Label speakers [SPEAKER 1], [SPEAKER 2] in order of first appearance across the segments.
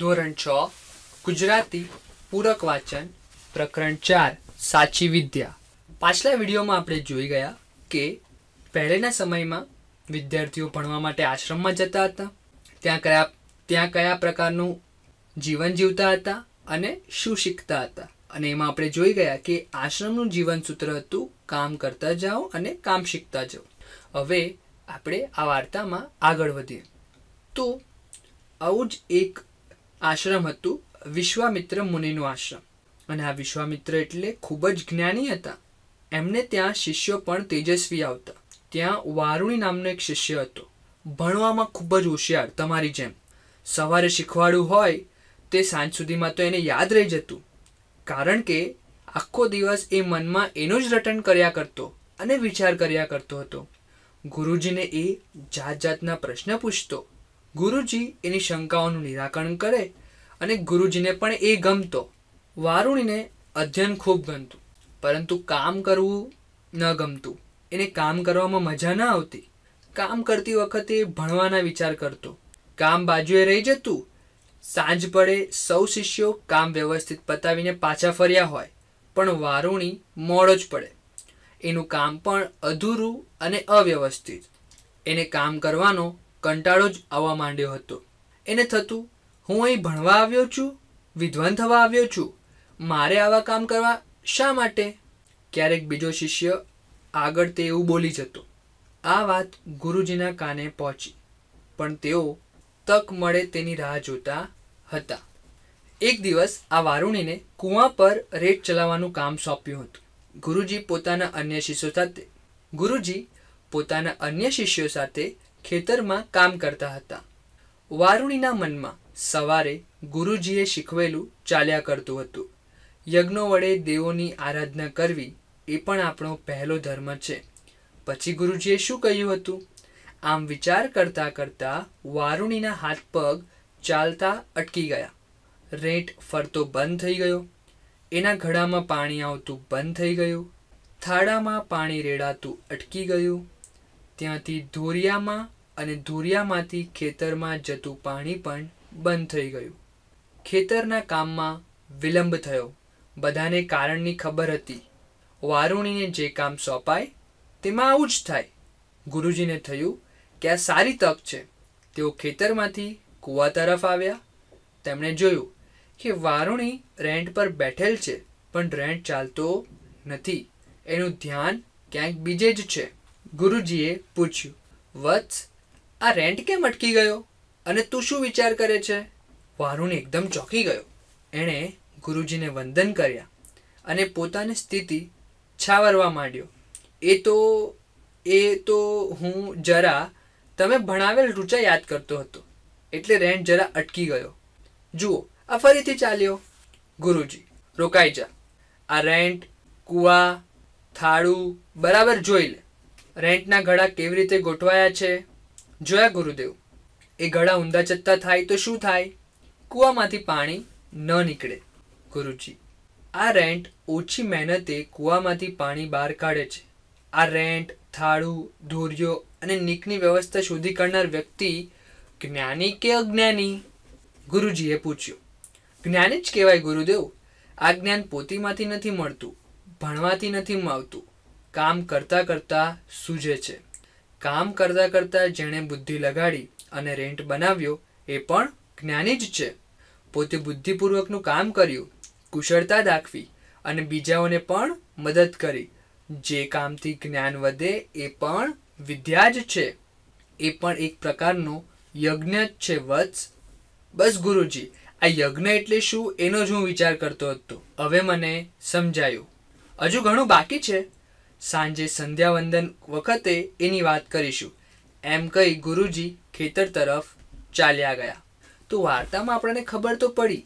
[SPEAKER 1] ધોરણ છ ગુજરાતી પૂરક વાંચન પ્રકરણ ચાર સાચી વિદ્યા પાછલા વિડીયોમાં આપણે જોઈ ગયા કે પહેલાના સમયમાં વિદ્યાર્થીઓ ભણવા માટે આશ્રમમાં જતા હતા ત્યાં કયા ત્યાં કયા પ્રકારનું જીવન જીવતા હતા અને શું શીખતા હતા અને એમાં આપણે જોઈ ગયા કે આશ્રમનું જીવન સૂત્ર હતું કામ કરતા જાઓ અને કામ શીખતા જાઓ હવે આપણે આ વાર્તામાં આગળ વધીએ તો આવું જ એક આશ્રમ હતું વિશ્વામિત્ર મુનિનું આશ્રમ અને આ વિશ્વામિત્ર એટલે ખૂબ જ જ્ઞાની હતા એમને ત્યાં શિષ્યો પણ તેજસ્વી આવતા ત્યાં વારુણી નામનો એક શિષ્ય હતો ભણવામાં ખૂબ જ હોશિયાર તમારી જેમ સવારે શીખવાડવું હોય તે સાંજ સુધીમાં તો એને યાદ રહી જતું કારણ કે આખો દિવસ એ મનમાં એનું જ રટન કર્યા કરતો અને વિચાર કર્યા કરતો હતો ગુરુજીને એ જાત જાતના પ્રશ્ન પૂછતો ગુરુજી એની શંકાઓનું નિરાકરણ કરે અને ગુરુજીને પણ એ ગમતો વારુણીને અધ્યયન ખૂબ ગમતું પરંતુ કામ કરવું ન ગમતું એને કામ કરવામાં મજા ન આવતી કામ કરતી વખતે ભણવાના વિચાર કરતો કામ બાજુએ રહી જતું સાંજ પડે સૌ શિષ્યો કામ વ્યવસ્થિત પતાવીને પાછા ફર્યા હોય પણ વારુણી મોડો જ પડે એનું કામ પણ અધૂરું અને અવ્યવસ્થિત એને કામ કરવાનો કંટાળો જ આવવા માંડ્યો હતો એને થતું હું અહીં ભણવા આવ્યો છું વિદ્વાન થવા આવ્યો છું મારે આવા કામ કરવા શા માટે ક્યારેક બીજો શિષ્ય આગળ તે એવું બોલી જતો આ વાત ગુરુજીના કાને પહોંચી પણ તેઓ તક મળે તેની રાહ જોતા હતા એક દિવસ આ વારુણીને કૂવા પર રેટ ચલાવવાનું કામ સોંપ્યું હતું ગુરુજી પોતાના અન્ય શિષ્યો સાથે ગુરુજી પોતાના અન્ય શિષ્યો સાથે ખેતરમાં કામ કરતા હતા વારુણીના મનમાં સવારે ગુરુજીએ શીખવેલું ચાલ્યા કરતું હતું યજ્ઞો વડે દેવોની આરાધના કરવી એ પણ આપણો પહેલો ધર્મ છે પછી ગુરુજીએ શું કહ્યું હતું આમ વિચાર કરતા કરતા વારુણીના હાથ પગ ચાલતા અટકી ગયા રેટ ફરતો બંધ થઈ ગયો એના ઘડામાં પાણી આવતું બંધ થઈ ગયું થાળામાં પાણી રેડાતું અટકી ગયું ત્યાંથી ધોરિયામાં અને ધૂરિયામાંથી ખેતરમાં જતું પાણી પણ બંધ થઈ ગયું ખેતરના કામમાં વિલંબ થયો બધાને કારણની ખબર હતી વારુણીને જે કામ સોંપાય તેમાં આવું જ થાય ગુરુજીને થયું કે આ સારી તક છે તેઓ ખેતરમાંથી કૂવા તરફ આવ્યા તેમણે જોયું કે વારુણી રેન્ટ પર બેઠેલ છે પણ રેન્ટ ચાલતો નથી એનું ધ્યાન ક્યાંક બીજે જ છે ગુરુજીએ પૂછ્યું વત્સ આ રેન્ટ કેમ અટકી ગયો અને તું શું વિચાર કરે છે વારુણ એકદમ ચોંકી ગયો એણે ગુરુજીને વંદન કર્યા અને પોતાની સ્થિતિ છાવરવા માંડ્યો એ તો એ તો હું જરા તમે ભણાવેલ રૂચા યાદ કરતો હતો એટલે રેન્ટ જરા અટકી ગયો જુઓ આ ફરીથી ચાલ્યો ગુરુજી રોકાઈ જા આ રેન્ટ કૂવા થાળું બરાબર જોઈ લે રેન્ટના ઘડા કેવી રીતે ગોઠવાયા છે જોયા ગુરુદેવ એ ગળા ઊંધા જતા થાય તો શું થાય કૂવામાંથી પાણી ન નીકળે ગુરુજી આ રેન્ટ ઓછી મહેનતે કૂવામાંથી પાણી બહાર કાઢે છે આ રેન્ટ થાળું ધોર્યો અને નીકની વ્યવસ્થા શોધી કાઢનાર વ્યક્તિ જ્ઞાની કે અજ્ઞાની ગુરુજીએ પૂછ્યું જ્ઞાની જ કહેવાય ગુરુદેવ આ જ્ઞાન પોતીમાંથી નથી મળતું ભણવાથી નથી મળતું કામ કરતાં કરતાં સૂજે છે કામ કરતાં કરતાં જેણે બુદ્ધિ લગાડી અને રેન્ટ બનાવ્યો એ પણ જ્ઞાની જ છે પોતે બુદ્ધિપૂર્વકનું કામ કર્યું કુશળતા દાખવી અને બીજાઓને પણ મદદ કરી જે કામથી જ્ઞાન વધે એ પણ વિદ્યા જ છે એ પણ એક પ્રકારનો યજ્ઞ જ છે વત્સ બસ ગુરુજી આ યજ્ઞ એટલે શું એનો જ હું વિચાર કરતો હતો હવે મને સમજાયું હજુ ઘણું બાકી છે સાંજે સંધ્યાવંદન વખતે એની વાત કરીશું એમ કહી ગુરુજી ખેતર તરફ ચાલ્યા ગયા તો વાર્તામાં આપણને ખબર તો પડી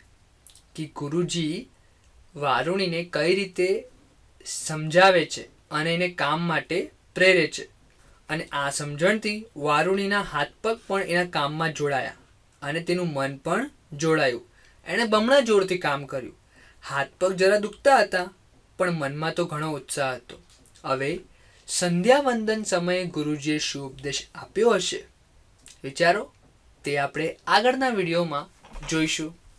[SPEAKER 1] કે ગુરુજી વારુણીને કઈ રીતે સમજાવે છે અને એને કામ માટે પ્રેરે છે અને આ સમજણથી વારુણીના હાથ પગ પણ એના કામમાં જોડાયા અને તેનું મન પણ જોડાયું એણે બમણા જોરથી કામ કર્યું હાથ પગ જરા દુખતા હતા પણ મનમાં તો ઘણો ઉત્સાહ હતો હવે સંધ્યાવંદન સમયે ગુરુજીએ શું ઉપદેશ આપ્યો હશે વિચારો તે આપણે આગળના વિડીયોમાં જોઈશું